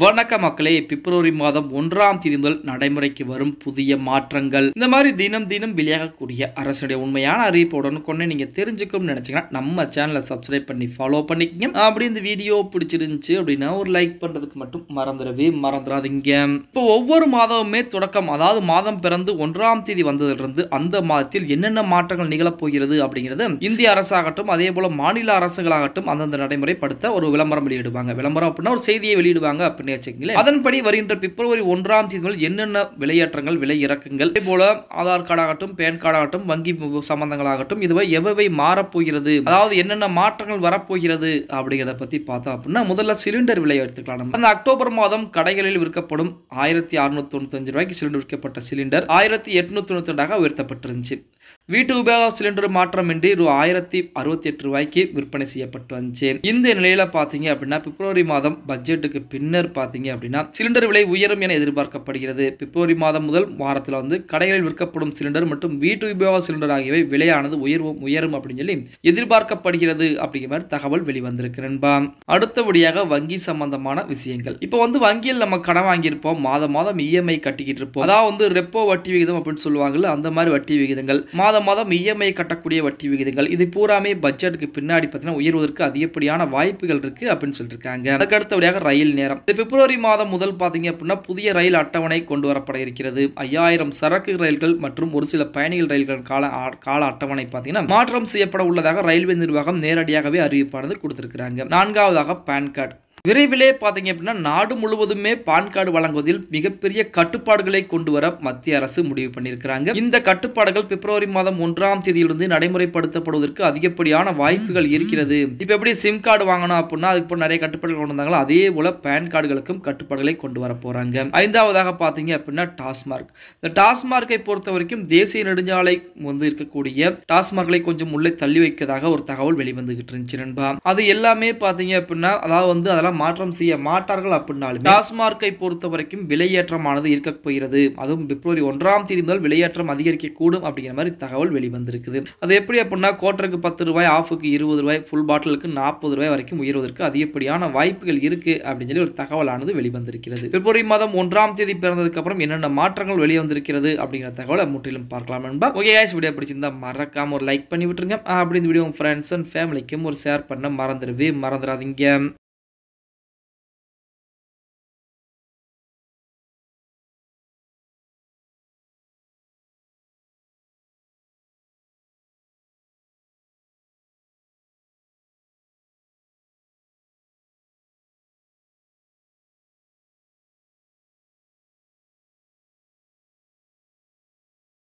வணக்க மக்களே பிப்ரவரி மாதம் ஒன்றாம் தேதி முதல் நடைமுறைக்கு வரும் புதிய மாற்றங்கள் இந்த மாதிரி தினம் தினம் வெளியாகக்கூடிய அரசுடைய உண்மையான அறிவிப்பு உடனுக்குடனே நீங்க தெரிஞ்சுக்கணும்னு நினைச்சீங்கன்னா நம்ம சேனலை சப்ஸ்கிரைப் பண்ணி ஃபாலோ பண்ணிக்கங்க அப்படி இந்த வீடியோ பிடிச்சிருந்துச்சு அப்படின்னா ஒரு லைக் பண்றதுக்கு மட்டும் மறந்துடவே மறந்துடாதீங்க இப்போ ஒவ்வொரு மாதமுமே தொடக்கம் அதாவது மாதம் பிறந்து ஒன்றாம் தேதி வந்ததிலிருந்து அந்த மாதத்தில் என்னென்ன மாற்றங்கள் நிகழப்போகிறது அப்படிங்கிறது இந்திய அரசாகட்டும் அதே போல மாநில அரசுகளாகட்டும் அந்தந்த நடைமுறைப்படுத்த ஒரு விளம்பரம் வெளியிடுவாங்க விளம்பரம் அப்படின்னா ஒரு செய்தியை வெளியிடுவாங்க பண்ணி வச்சுக்கீங்களே அதன்படி வருகின்ற பிப்ரவரி ஒன்றாம் தேதி முதல் என்னென்ன விலையேற்றங்கள் விலை இறக்குங்கள் அதே போல ஆதார் கார்டாகட்டும் பேன் கார்டாகட்டும் வங்கி சம்பந்தங்களாகட்டும் இதுவை எவ்வளவை மாறப்போகிறது அதாவது என்னென்ன மாற்றங்கள் வரப்போகிறது அப்படிங்கிறத பத்தி பார்த்தோம் அப்படின்னா முதல்ல சிலிண்டர் விலை எடுத்துக்கலாம் அந்த அக்டோபர் மாதம் கடைகளில் விற்கப்படும் ஆயிரத்தி அறுநூத்தி தொண்ணூத்தஞ்சு ரூபாய்க்கு சிலிண்டர் விற்கப்பட்ட சிலிண்டர் ஆயிரத்தி எட்நூத்தி தொண்ணூத்தி ரெண்டாக உயர்த்தப்பட்டிருந்துச்சு வீட்டு உபயோக சிலிண்டர் மாற்றமின்றி ரூ ஆயிரத்தி அறுபத்தி எட்டு ரூபாய்க்கு விற்பனை செய்யப்பட்டு வந்துச்சு இந்த நிலையில பாத்தீங்க அப்படின்னா பிப்ரவரி மாதம் பட்ஜெட்டுக்கு பின்னர் பாத்தீங்க அப்படின்னா சிலிண்டர் விலை உயரும் என எதிர்பார்க்கப்படுகிறது பிப்ரவரி மாதம் முதல் வாரத்தில் வந்து கடைகளில் விற்கப்படும் சிலிண்டர் மற்றும் வீட்டு உபயோக சிலிண்டர் ஆகியவை விலையானது உயர்வும் உயரும் அப்படின்னு சொல்லி எதிர்பார்க்கப்படுகிறது அப்படிங்கிற மாதிரி தகவல் வெளிவந்திருக்கு நண்பா அடுத்தபடியாக வங்கி சம்பந்தமான விஷயங்கள் இப்போ வந்து வங்கியில் நம்ம கடன் வாங்கியிருப்போம் மாதம் மாதம் இஎம்ஐ கட்டிக்கிட்டு இருப்போம் அதாவது வந்து ரெப்போ வட்டி விகிதம் அப்படின்னு சொல்லுவாங்கல்ல அந்த மாதிரி வட்டி விகிதங்கள் மாதம் மாதம் இஎம்ஐ கட்டக்கூடிய வட்டி விகிதங்கள் இது பூராமே பட்ஜெட்டுக்கு பின்னாடி பார்த்தீங்கன்னா உயர்வதற்கு அதிகப்படியான வாய்ப்புகள் இருக்கு அப்படின்னு சொல்லியிருக்காங்க அதுக்கு அடுத்தபடியாக ரயில் நேரம் இந்த பிப்ரவரி மாதம் முதல் பார்த்தீங்க அப்படின்னா புதிய ரயில் அட்டவணை கொண்டு வரப்பட இருக்கிறது ஐயாயிரம் சரக்கு ரயில்கள் மற்றும் ஒரு சில பயணிகள் ரயில்கள் கால கால அட்டவணை பார்த்தீங்கன்னா மாற்றம் செய்யப்பட உள்ளதாக ரயில்வே நிர்வாகம் நேரடியாகவே அறிவிப்பானது கொடுத்திருக்கிறாங்க நான்காவதாக பேன் கார்டு விரைவிலே பார்த்தீங்க அப்படின்னா நாடு முழுவதுமே பான் கார்டு வழங்குவதில் மிகப்பெரிய கட்டுப்பாடுகளை கொண்டு வர மத்திய அரசு முடிவு பண்ணியிருக்கிறாங்க இந்த கட்டுப்பாடுகள் பிப்ரவரி மாதம் ஒன்றாம் தேதியிலிருந்து நடைமுறைப்படுத்தப்படுவதற்கு அதிகப்படியான வாய்ப்புகள் இருக்கிறது இப்ப எப்படி சிம் கார்டு வாங்கணும் அப்படின்னா அதுக்கு நிறைய கட்டுப்பாடுகள் கொண்டு வந்தாங்களோ அதே போல பேன் கார்டுகளுக்கும் கட்டுப்பாடுகளை கொண்டு வர போறாங்க ஐந்தாவதாக பார்த்தீங்க அப்படின்னா டாஸ்மார்க் இந்த டாஸ்மார்க்கை பொறுத்த வரைக்கும் தேசிய நெடுஞ்சாலை வந்து இருக்கக்கூடிய டாஸ்மார்க்களை கொஞ்சம் உள்ளே தள்ளி வைக்கதாக ஒரு தகவல் வெளிவந்துகிட்டு இருந்துச்சு நண்பா அது எல்லாமே பார்த்தீங்க அப்படின்னா அதாவது வந்து அதெல்லாம் மாற்றம் செய்ய மாட்டார்கள் அப்படின்னாலும் டாஸ்மார்க்கை பொறுத்த வரைக்கும் விலையேற்றமானது இருக்க போகிறது அதுவும் பிப்ரவரி ஒன்றாம் தேதி முதல் விலையேற்றம் அதிகரிக்க கூடும் அப்படிங்கிற மாதிரி தகவல் வெளிவந்திருக்குது அது எப்படி அப்படின்னா கோட்டருக்கு பத்து ரூபாய் ஆஃபுக்கு இருபது ரூபாய் ஃபுல் பாட்டிலுக்கு நாற்பது ரூபாய் வரைக்கும் உயர்வதற்கு அதிகப்படியான வாய்ப்புகள் இருக்கு அப்படின்னு சொல்லி ஒரு தகவலானது வெளிவந்திருக்கிறது பிப்ரவரி மாதம் ஒன்றாம் தேதி பிறந்ததுக்கு அப்புறம் என்னென்ன மாற்றங்கள் வெளிவந்திருக்கிறது அப்படிங்கிற தகவலை முற்றிலும் பார்க்கலாம் என்பா ஓகே ஆய்ஸ் வீடியோ பிடிச்சிருந்தா மறக்காம ஒரு லைக் பண்ணி விட்டுருங்க அப்படி இந்த வீடியோ உங்க ஃப்ரெண்ட்ஸ் அண்ட் ஃபேமிலிக்கும் ஒரு ஷேர் பண்ண மறந்துடுவே மறந்துடாதீங்க